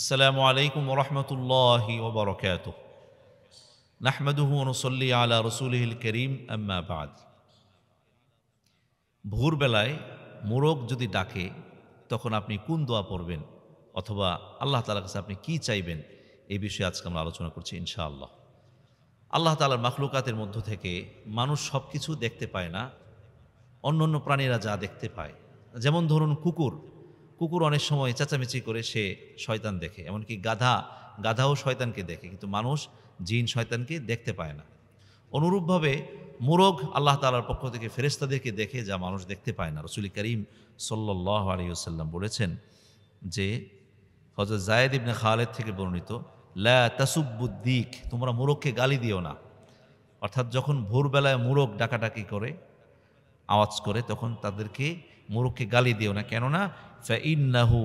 السلام عليكم ورحمة الله وبركاته نحمده ونصلي على رسوله الكريم أما بعد ভোরবেলায় মোরগ যদি ডাকে তখন আপনি কোন দোয়া পড়বেন অথবা আল্লাহ তালার কাছে আপনি কি চাইবেন এই বিষয়ে আজকে আমরা আলোচনা করছি ইনশাআল্লাহ আল্লাহ তালার মাখলুকাতের মধ্য থেকে মানুষ সব কিছু দেখতে পায় না অন্য অন্য প্রাণীরা যা দেখতে পায় যেমন ধরুন কুকুর কুকুর অনেক সময় চেঁচামেচি করে সে শয়তান দেখে এমনকি গাধা গাধাও শয়তানকে দেখে কিন্তু মানুষ জিন শয়তানকে দেখতে পায় না অনুরূপভাবে মোরগ আল্লাহ তালার পক্ষ থেকে ফেরেস্তাদেরকে দেখে যা মানুষ দেখতে পায় না রসুল করিম সল্ল্লাহ আলিউসাল্লাম বলেছেন যে হজর জায়দ ইবনে খালেদ থেকে বর্ণিত লা তাসুবুদ্দিক তোমরা মোরগকে গালি দিও না অর্থাৎ যখন ভোরবেলায় মোরগ ডাকাডাকি করে আওয়াজ করে তখন তাদেরকে মোরগকে গালি দিও না কেননা ফাইন্নাহু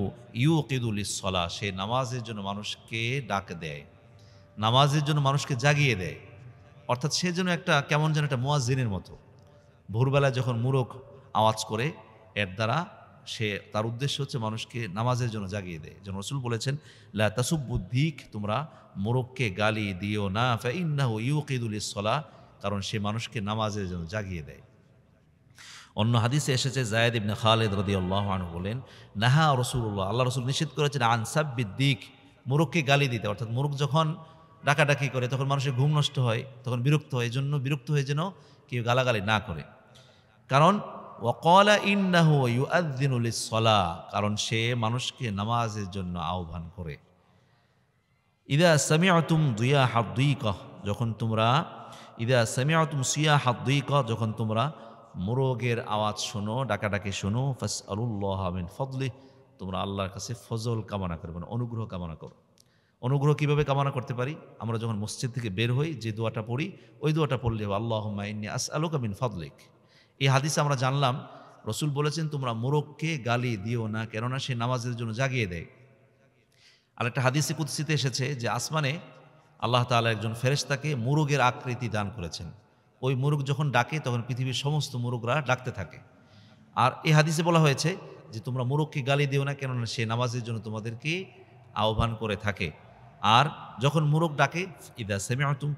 ইউকিদুল ইসলা সে নামাজের জন্য মানুষকে ডাক দেয় নামাজের জন্য মানুষকে জাগিয়ে দেয় অর্থাৎ সে যেন একটা কেমন যেন একটা মোয়াজিনের মতো ভোরবেলা যখন মুরগ আওয়াজ করে এর দ্বারা সে তার উদ্দেশ্য হচ্ছে মানুষকে নামাজের জন্য জাগিয়ে দেয় যেন রসুল বলেছেন লা তাসুবুদ্দিক তোমরা মোরককে গালি দিও না ফাইন্নাহু ইউকিদুল ইসলা কারণ সে মানুষকে নামাজের জন্য জাগিয়ে দেয় অন্য হাদিসে এসেছে জায়দ ইবনে খালেদ রদি আল্লাহ বলেন নাহা রসুল্লাহ আল্লাহ রসুল নিষেধ করেছেন দিক মুরুখকে গালি দিতে অর্থাৎ মুরুখ যখন ডাকাডাকি করে তখন মানুষের ঘুম নষ্ট হয় তখন বিরক্ত হয় জন্য বিরক্ত হয়ে যেন কেউ গালাগালি না করে কারণ ওকলা ইন্নাহু ইউআদ্দিনুল সলা কারণ সে মানুষকে নামাজের জন্য আহ্বান করে ইদা সামিয়াতুম দুয়া দুই কহ যখন তোমরা ইদা সামিয়াতুম হাত দুই কহ যখন তোমরা মোরগের আওয়াজ শোনো ডাকাডাকি শোনো ফাস আলুল্লাহ আমিন ফজলি তোমরা আল্লাহর কাছে ফজল কামনা করবে মানে না অনুগ্রহ কামনা করো অনুগ্রহ কিভাবে কামনা করতে পারি আমরা যখন মসজিদ থেকে বের হই যে দোয়াটা পড়ি ওই দোয়াটা পড়লে আল্লাহ মাইনি আস আলুক আমিন ফদলিক এই হাদিস আমরা জানলাম রসুল বলেছেন তোমরা মোরগকে গালি দিও না কেননা সে নামাজের জন্য জাগিয়ে দেয় আর একটা হাদিসে কুৎসিতে এসেছে যে আসমানে আল্লাহ তালা একজন ফেরেস্তাকে মোরগের আকৃতি দান করেছেন ওই মোরগ যখন ডাকে তখন পৃথিবীর সমস্ত মোরগরা ডাকতে থাকে আর এ হাদিসে বলা হয়েছে যে তোমরা মোরগকে গালি দিও না কেননা সে নামাজের জন্য তোমাদেরকে আহ্বান করে থাকে আর যখন মোরগ ডাকে ইদা সেমে তুম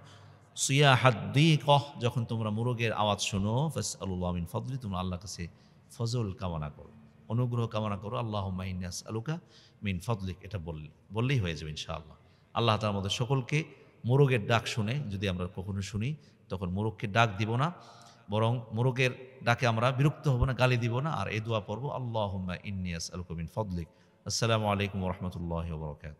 হাত হাদ্দি কহ যখন তোমরা মুরগের আওয়াজ শোনো ফেস আল্লাহ আমিন ফজলি তোমরা আল্লাহ কাছে ফজল কামনা করো অনুগ্রহ কামনা করো আল্লাহ মাইনাস আলুকা মিন ফদলিক এটা বললে বললেই হয়ে যাবে ইনশাআল্লাহ আল্লাহ তার আমাদের সকলকে মোরগের ডাক শুনে যদি আমরা কখনো শুনি তখন মোরগকে ডাক দিব না বরং মোরগের ডাকে আমরা বিরক্ত হব না গালি দিব না আর এ দোয়া পড়ব আল্লাহ ইন্নিয়াস আলকবিন ফদলিক আসসালামু আলাইকুম রহমতুল্লাহ বরকাত